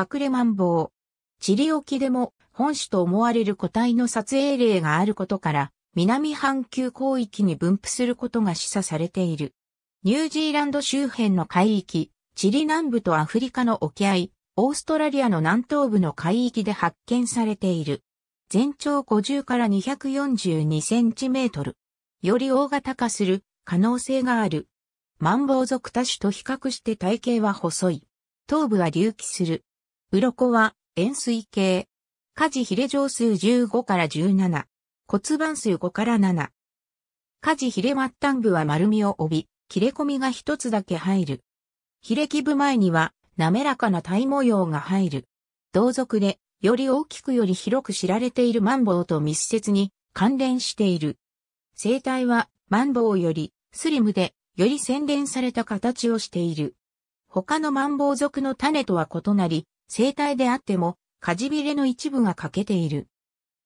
隠れマンボウ。チリ沖でも本種と思われる個体の撮影例があることから、南半球広域に分布することが示唆されている。ニュージーランド周辺の海域、チリ南部とアフリカの沖合、オーストラリアの南東部の海域で発見されている。全長50から242センチメートル。より大型化する可能性がある。マンボウ族多種と比較して体型は細い。頭部は隆起する。鱗は円錐形。家事ヒレ乗数15から17。骨盤数5から7。家事ヒレ末端部は丸みを帯び、切れ込みが一つだけ入る。ヒレ基部前には滑らかな体模様が入る。同族で、より大きくより広く知られているマンボウと密接に関連している。生態はマンボウよりスリムで、より洗練された形をしている。他のマンボウ属の種とは異なり、生体であっても、かじびれの一部が欠けている。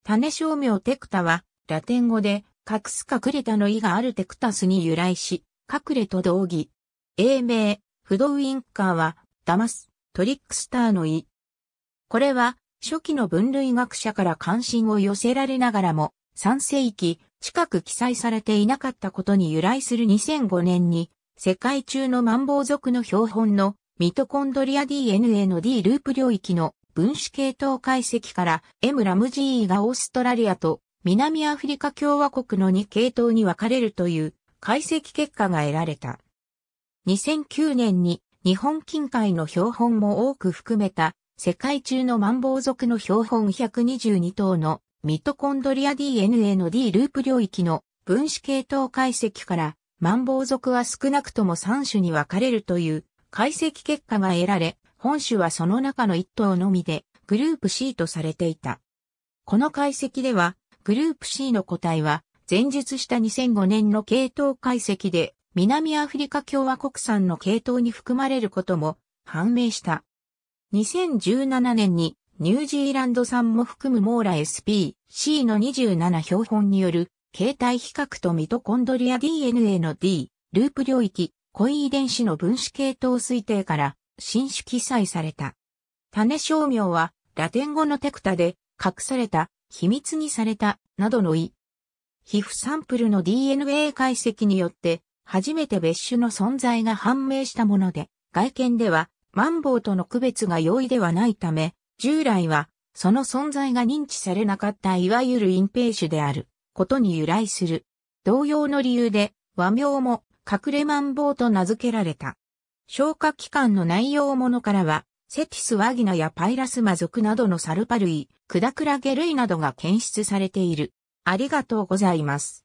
種照明テクタは、ラテン語で、隠す隠れたの意があるテクタスに由来し、隠れと同義。英名、フドウインカーは、騙す、トリックスターの意。これは、初期の分類学者から関心を寄せられながらも、3世紀、近く記載されていなかったことに由来する2005年に、世界中のマンボウ族の標本のミトコンドリア DNA の D ループ領域の分子系統解析から M ラムジーがオーストラリアと南アフリカ共和国の2系統に分かれるという解析結果が得られた。2009年に日本近海の標本も多く含めた世界中のマンボウ族の標本122頭のミトコンドリア DNA の D ループ領域の分子系統解析からマンボウ族は少なくとも3種に分かれるという解析結果が得られ、本種はその中の一頭のみで、グループ C とされていた。この解析では、グループ C の個体は、前述した2005年の系統解析で、南アフリカ共和国産の系統に含まれることも判明した。2017年にニュージーランド産も含むモーラ SP、C の27標本による、形態比較とミトコンドリア DNA の D、ループ領域、恋遺伝子の分子系統推定から新種記載された。種商名はラテン語のテクタで隠された、秘密にされた、などの意。皮膚サンプルの DNA 解析によって初めて別種の存在が判明したもので、外見ではマンボウとの区別が容易ではないため、従来はその存在が認知されなかったいわゆる隠蔽種であることに由来する。同様の理由で和名も隠れマンボウと名付けられた。消化器官の内容物からは、セティスワギナやパイラスマ属などのサルパ類、クダクラゲ類などが検出されている。ありがとうございます。